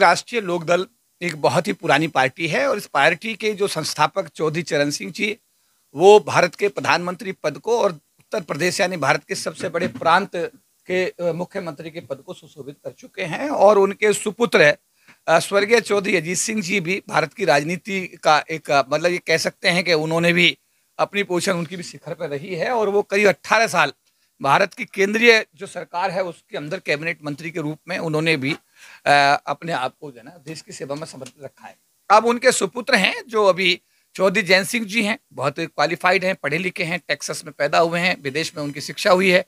राष्ट्रीय लोकदल एक बहुत ही पुरानी पार्टी है और इस पार्टी के जो संस्थापक चौधरी चरण सिंह जी वो भारत के प्रधानमंत्री पद को और उत्तर प्रदेश यानी भारत के सबसे बड़े प्रांत के मुख्यमंत्री के पद को सुशोभित कर चुके हैं और उनके सुपुत्र स्वर्गीय चौधरी अजीत सिंह जी भी भारत की राजनीति का एक मतलब ये कह सकते हैं कि उन्होंने भी अपनी पोजिशन उनकी भी शिखर पर रही है और वो करीब अट्ठारह साल भारत की केंद्रीय जो सरकार है उसके अंदर कैबिनेट मंत्री के रूप में उन्होंने भी आ, अपने आप को जो है ना देश की सेवा में समर्पित रखा है अब उनके सुपुत्र हैं जो अभी चौधरी जैन सिंह जी हैं बहुत क्वालिफाइड हैं पढ़े लिखे हैं टेक्सस में पैदा हुए हैं विदेश में उनकी शिक्षा हुई है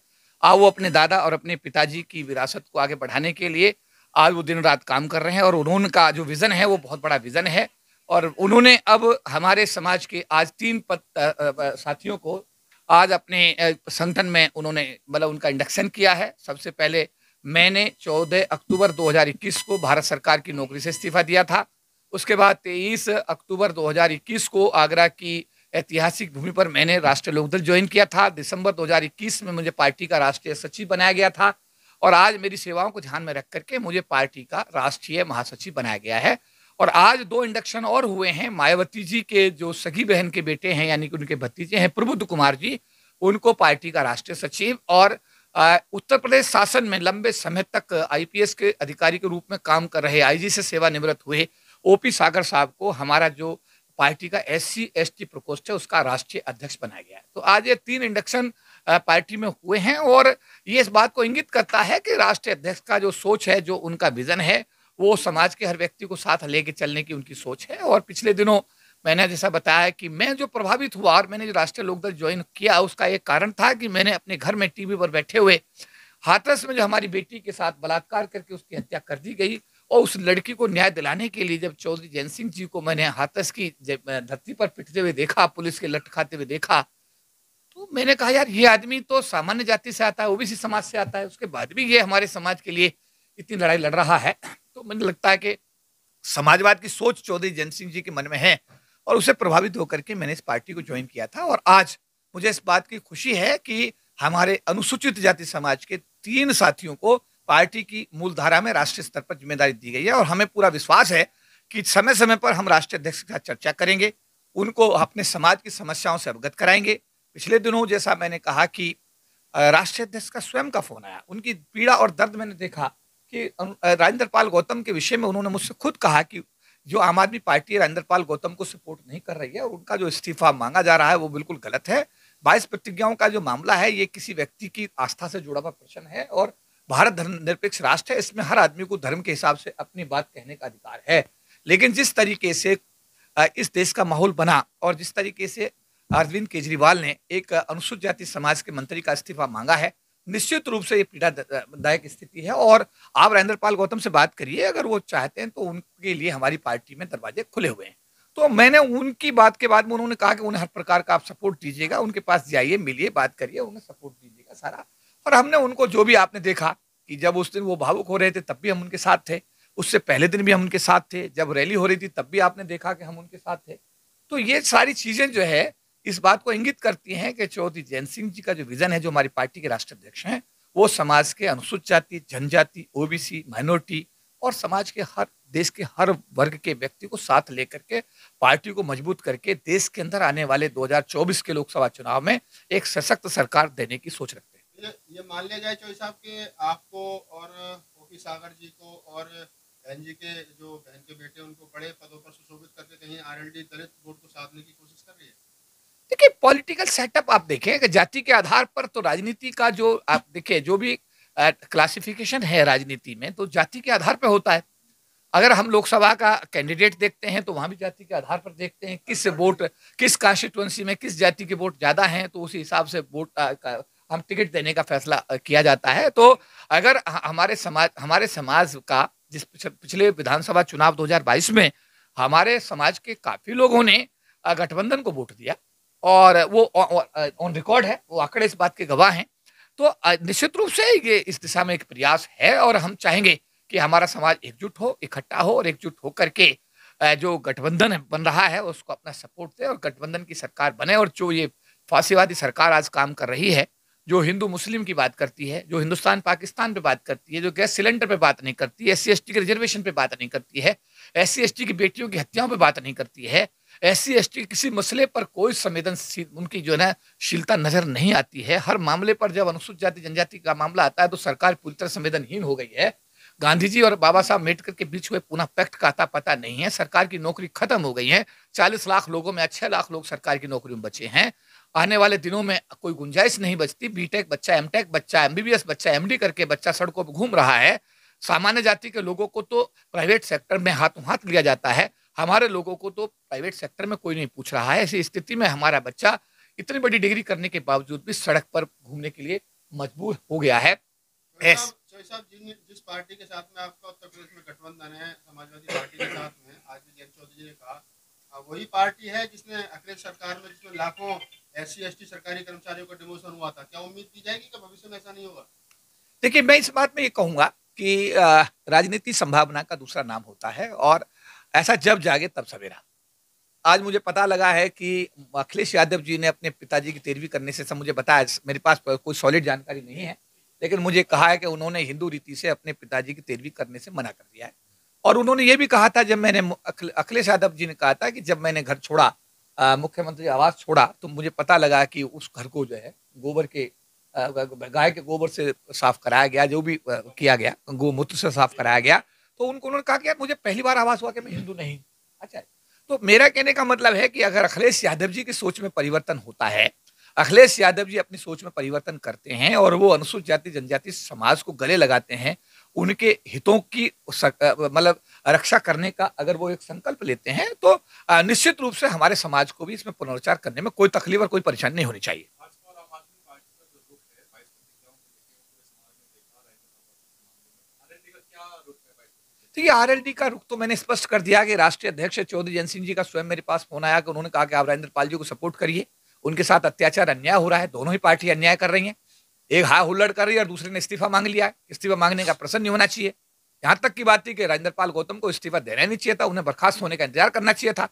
आज वो अपने दादा और अपने पिताजी की विरासत को आगे बढ़ाने के लिए आज वो दिन रात काम कर रहे हैं और उन्होंने का जो विज़न है वो बहुत बड़ा विज़न है और उन्होंने अब हमारे समाज के आज तीन पद साथियों को आज अपने संगठन में उन्होंने मतलब उनका इंडक्शन किया है सबसे पहले मैंने 14 अक्टूबर 2021 को भारत सरकार की नौकरी से इस्तीफा दिया था उसके बाद 23 अक्टूबर 2021 को आगरा की ऐतिहासिक भूमि पर मैंने राष्ट्रीय लोकदल ज्वाइन किया था दिसंबर 2021 में मुझे पार्टी का राष्ट्रीय सचिव बनाया गया था और आज मेरी सेवाओं को ध्यान में रख करके मुझे पार्टी का राष्ट्रीय महासचिव बनाया गया है और आज दो इंडक्शन और हुए हैं मायावती जी के जो सगी बहन के बेटे हैं यानी कि उनके भतीजे हैं प्रबुद्ध कुमार जी उनको पार्टी का राष्ट्रीय सचिव और उत्तर प्रदेश शासन में लंबे समय तक आईपीएस के अधिकारी के रूप में काम कर रहे आईजी से सेवानिवृत्त हुए ओपी सागर साहब को हमारा जो पार्टी का एस सी एस टी प्रकोष्ठ है उसका राष्ट्रीय अध्यक्ष बनाया गया है तो आज ये तीन इंडक्शन पार्टी में हुए हैं और ये इस बात को इंगित करता है कि राष्ट्रीय अध्यक्ष का जो सोच है जो उनका विजन है वो समाज के हर व्यक्ति को साथ लेके चलने की उनकी सोच है और पिछले दिनों मैंने जैसा बताया कि मैं जो प्रभावित हुआ और मैंने जो राष्ट्रीय लोकदल ज्वाइन किया उसका एक कारण था कि मैंने अपने घर में टीवी पर बैठे हुए हाथरस में जो हमारी बेटी के साथ बलात्कार करके उसकी हत्या कर दी गई और उस लड़की को न्याय दिलाने के लिए जब चौधरी जैन सिंह जी को मैंने हाथस की धरती पर पिटते हुए देखा पुलिस के लट खाते हुए देखा तो मैंने कहा यार ये आदमी तो सामान्य जाति से आता है ओबीसी समाज से आता है उसके बाद भी ये हमारे समाज के लिए इतनी लड़ाई लड़ रहा है मुझे लगता है कि समाजवाद की सोच चौधरी जयंत सिंह जी के मन में है और उसे प्रभावित होकर के मैंने इस पार्टी को ज्वाइन किया था और आज मुझे इस बात की खुशी है कि हमारे अनुसूचित जाति समाज के तीन साथियों को पार्टी की मूलधारा में राष्ट्रीय स्तर पर जिम्मेदारी दी गई है और हमें पूरा विश्वास है कि समय समय पर हम राष्ट्रीय अध्यक्ष के साथ चर्चा करेंगे उनको अपने समाज की समस्याओं से अवगत कराएंगे पिछले दिनों जैसा मैंने कहा कि राष्ट्रीय अध्यक्ष का स्वयं का फोन आया उनकी पीड़ा और दर्द मैंने देखा कि राजेंद्र पाल गौतम के विषय में उन्होंने मुझसे खुद कहा कि जो आम आदमी पार्टी राजेंद्र पाल गौतम को सपोर्ट नहीं कर रही है और उनका जो इस्तीफा मांगा जा रहा है वो बिल्कुल गलत है बाईस प्रतिज्ञाओं का जो मामला है ये किसी व्यक्ति की आस्था से जुड़ा हुआ प्रश्न है और भारत धर्म निरपेक्ष राष्ट्र है इसमें हर आदमी को धर्म के हिसाब से अपनी बात कहने का अधिकार है लेकिन जिस तरीके से इस देश का माहौल बना और जिस तरीके से अरविंद केजरीवाल ने एक अनुसूचित जाति समाज के मंत्री का इस्तीफा मांगा है निश्चित रूप से ये पीड़ादायक स्थिति है और आप राजेंद्रपाल गौतम से बात करिए अगर वो चाहते हैं तो उनके लिए हमारी पार्टी में दरवाजे खुले हुए हैं तो मैंने उनकी बात के बाद में उन्होंने कहा कि उन्हें हर प्रकार का आप सपोर्ट दीजिएगा उनके पास जाइए मिलिए बात करिए उन्हें सपोर्ट दीजिएगा सारा और हमने उनको जो भी आपने देखा कि जब उस दिन वो भावुक हो रहे थे तब भी हम उनके साथ थे उससे पहले दिन भी हम उनके साथ थे जब रैली हो रही थी तब भी आपने देखा कि हम उनके साथ थे तो ये सारी चीज़ें जो है इस बात को इंगित करती हैं कि चौधरी जैन सिंह जी का जो विजन है जो हमारी पार्टी के राष्ट्रीय अध्यक्ष हैं वो समाज के अनुसूचित जाति जनजाति ओबीसी माइनॉरिटी और समाज के हर देश के हर वर्ग के व्यक्ति को साथ लेकर के पार्टी को मजबूत करके देश के अंदर आने वाले 2024 के लोकसभा चुनाव में एक सशक्त सरकार देने की सोच रखते हैं ये, ये मान लिया जाए चौधरी साहब कि आपको और ओपी सागर जी को और बहन जी के जो बहन के बेटे उनको बड़े पदों पर सुशोभित करके कहीं आर एल डी दलित वोट को साधने की पॉलिटिकल सेटअप आप देखें जाति के आधार पर तो राजनीति का जो आप देखें जो भी क्लासिफिकेशन है राजनीति में तो जाति के आधार पर होता है अगर हम लोकसभा का कैंडिडेट देखते हैं तो वहाँ भी जाति के आधार पर देखते हैं किस वोट किस कॉन्स्टिट्युएंसी में किस जाति के वोट ज़्यादा हैं तो उसी हिसाब से वोट का हम टिकट देने का फैसला किया जाता है तो अगर हमारे समाज हमारे समाज का जिस पिछले विधानसभा चुनाव 2022 में हमारे समाज के काफ़ी लोगों ने गठबंधन को वोट दिया और वो ऑन रिकॉर्ड है वो आंकड़े इस बात के गवाह हैं तो निश्चित रूप से ये इस दिशा में एक प्रयास है और हम चाहेंगे कि हमारा समाज एकजुट हो इकट्ठा हो और एकजुट होकर के जो गठबंधन बन रहा है उसको अपना सपोर्ट दे और गठबंधन की सरकार बने और जो ये फांसीवादी सरकार आज काम कर रही है जो हिंदू मुस्लिम की बात करती है जो हिंदुस्तान पाकिस्तान पे बात करती है जो गैस सिलेंडर पे बात नहीं करती एस सी के रिजर्वेशन पे बात नहीं करती है एस सी की बेटियों की हत्याओं पे बात नहीं करती है एस सी किसी मसले पर कोई संवेदनशील उनकी जो है ना शीलता नजर नहीं आती है हर मामले पर जब अनुसूचित जाति जनजाति का मामला आता है तो सरकार पूरी तरह संवेदनहीन हो गई है गांधी जी और बाबा साहब अम्बेडकर के बीच हुए पुनः पैक्ट का आता पता नहीं है सरकार की नौकरी खत्म हो गई है चालीस लाख लोगों में छह लाख लोग सरकार की नौकरी में बचे हैं आने वाले दिनों में कोई गुंजाइश नहीं बचती बीटेक बच्चा एमटेक बच्चा एमबीबीएस बच्चा एमडी करके बच्चा सड़कों पर घूम रहा है सामान्य जाति के लोगों को तो प्राइवेट सेक्टर में हाथों हाथ लिया जाता है हमारे लोगों को तो प्राइवेट सेक्टर में कोई नहीं पूछ रहा है ऐसी स्थिति में हमारा बच्चा इतनी बड़ी डिग्री करने के बावजूद भी सड़क पर घूमने के लिए मजबूर हो गया है जिस पार्टी के साथ में आपका उत्तर प्रदेश में गठबंधन है समाजवादी पार्टी के साथ में आज जयंत चौधरी ने कहा वही पार्टी है जिसने अखिलेश सरकार में जिसमें लाखों एस सी सरकारी कर्मचारियों का डिमोशन हुआ था क्या उम्मीद की जाएगी कि भविष्य में ऐसा नहीं होगा देखिए मैं इस बात में ये कहूंगा कि राजनीति संभावना का दूसरा नाम होता है और ऐसा जब जागे तब सवेरा आज मुझे पता लगा है कि अखिलेश यादव जी ने अपने पिताजी की तैरवी करने से सब मुझे बताया मेरे पास कोई सॉलिड जानकारी नहीं है लेकिन मुझे कहा है कि उन्होंने हिंदू रीति से अपने पिताजी की तैरवी करने से मना कर दिया है और उन्होंने ये भी कहा था जब मैंने अखिलेश यादव जी ने कहा था कि जब मैंने घर छोड़ा मुख्यमंत्री आवास छोड़ा तो मुझे पता लगा कि उस घर को जो है गोबर के गाय के गोबर से साफ कराया गया जो भी किया गया गोमूत्र से साफ कराया गया तो उनको उन्होंने कहा कि यार मुझे पहली बार आवाज़ हुआ कि मैं हिंदू नहीं अच्छा तो मेरा कहने का मतलब है कि अगर अखिलेश यादव जी की सोच में परिवर्तन होता है अखिलेश यादव जी अपनी सोच में परिवर्तन करते हैं और वो अनुसूचित जाति जनजाति समाज को गले लगाते हैं उनके हितों की मतलब रक्षा करने का अगर वो एक संकल्प लेते हैं तो निश्चित रूप से हमारे समाज को भी इसमें पुनर्विचार करने में कोई तकलीफ और कोई परेशानी नहीं होनी चाहिए तो ये आरएलडी का रुख तो मैंने स्पष्ट कर दिया कि राष्ट्रीय अध्यक्ष चौधरी जन सिंह जी का स्वयं मेरे पास फोन आया कि उन्होंने कहा कि आप राजेंद्र पाल जी को सपोर्ट करिए उनके साथ अत्याचार अन्याय हो रहा है दोनों ही पार्टी अन्याय कर रही है एक हा हुल्लड़ कर रही है और दूसरे ने इस्तीफा मांग लिया है इस्तीफा मांगने का प्रसन्न नहीं होना चाहिए यहां तक की बात थी कि राजेंद्र पाल गौतम को इस्तीफा देना नहीं चाहिए था उन्हें बर्खास्त होने का इंतजार करना चाहिए था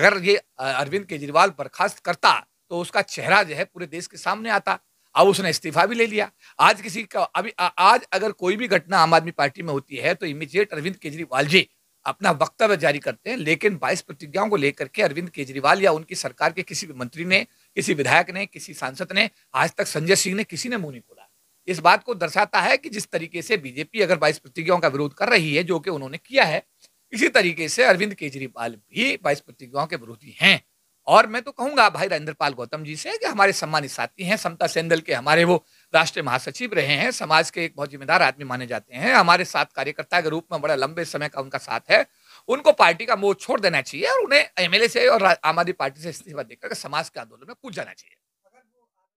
अगर ये अरविंद केजरीवाल बर्खास्त करता तो उसका चेहरा जो है पूरे देश के सामने आता अब उसने इस्तीफा भी ले लिया आज किसी का अभी आ, आज अगर कोई भी घटना आम आदमी पार्टी में होती है तो इमीजिएट अरविंद केजरीवाल जी अपना वक्तव्य जारी करते हैं लेकिन बाईस प्रतिज्ञाओं को लेकर के अरविंद केजरीवाल या उनकी सरकार के किसी भी मंत्री ने किसी विधायक ने किसी सांसद ने आज तक संजय सिंह ने किसी ने मुंह नहीं खोला इस बात को दर्शाता है कि जिस तरीके से बीजेपी अगर बाईस प्रतिज्ञाओं का विरोध कर रही है जो कि उन्होंने किया है इसी तरीके से अरविंद केजरीवाल भी बाईस प्रतिज्ञाओं के विरोधी हैं और मैं तो कहूंगा भाई राजेंद्रपाल गौतम जी से कि हमारे सम्मानित साथी हैं समता सेंदल के हमारे वो राष्ट्रीय महासचिव रहे हैं समाज के एक बहुत जिम्मेदार आदमी माने जाते हैं हमारे साथ कार्यकर्ता के रूप में बड़ा लंबे समय का उनका साथ है उनको पार्टी का मोह छोड़ देना चाहिए और उन्हें एमएलए से और आम आदमी पार्टी से इस्तीफा देकर समाज के आंदोलन में कूद जाना चाहिए